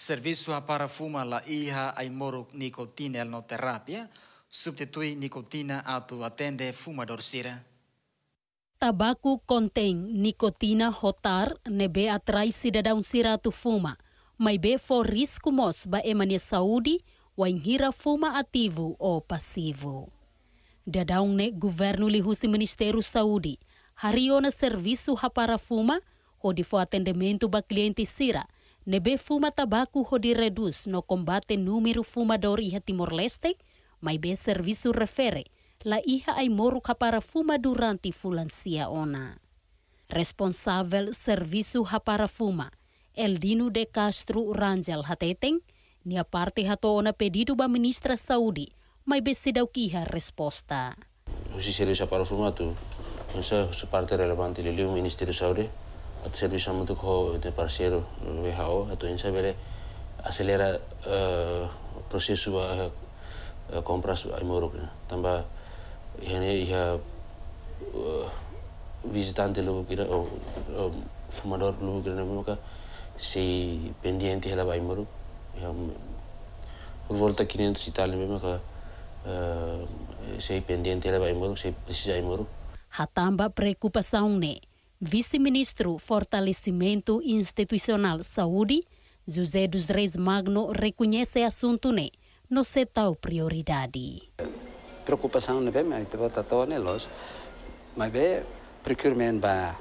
serviço para fumar la iha ai moro nicotina no terapia, substitui nicotina atau atende fuma sira. Tabaco contém nicotina hotar nebe atrai cidadão sira tu fuma, mas be for risco mos ba emane saúde wa inhira fuma ativo ou passivo. Dadão ne governo lihusi Ministério Saúde, hariona serviço para fuma, ou de atendimento ba cliente sira, nebe fuma tabaku hodi reduce, no kombate número fumador iha Timor-Leste, maibe servisu refere la iha hay moruca para fuma durante fulancia ona. Responsável servisu ha para fuma, el dinu de Castro Rangel hateteng, ni aparte hato ona pedido ba ministra Saudi, maibe sedau kija resposta. Musi servisu para fuma tu, no sé parte relevante liliu ministerio Saudi, servisyon mo ko de parceiro no WHO ato in sabere acelera uh, processo de uh, compras em morok na tamba hene uh, visitante lubu kira o uh, fumador lubu kira na ka si pendiente hela ba ay morok iha volta 500 itali mesmo ka uh, sei pendiente hela ba ay morok sei precisa ay morok Hatamba preocupação, né? Vice-ministro Fortalecimento Institucional Saúde, José dos Reis Magno, reconhece assunto né, ser tal prioridade. Preocupação não é, mas eu estou né, los, mas é procurement ba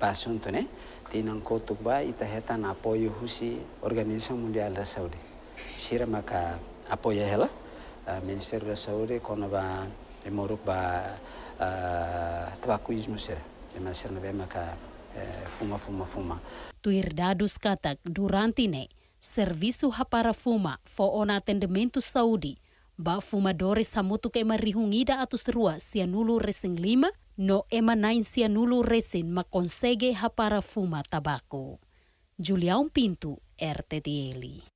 ba assunto né, tem um coto ba e tá no apoio da Organização Mundial da Saúde. Sira maka apoia ela, Ministério da Saúde, quando ba emoruk ba tabacuismo será. Eh, Tuir dadus tuirdadus katak durantine servisu hapara fuma fo ona tu Saudi, ba fuma dore samutu ke rihungida atus rua sianulu resing lima no ema nain sianulu resin ma konsege hapara fuma tabako pintu Pinto, RTTLI.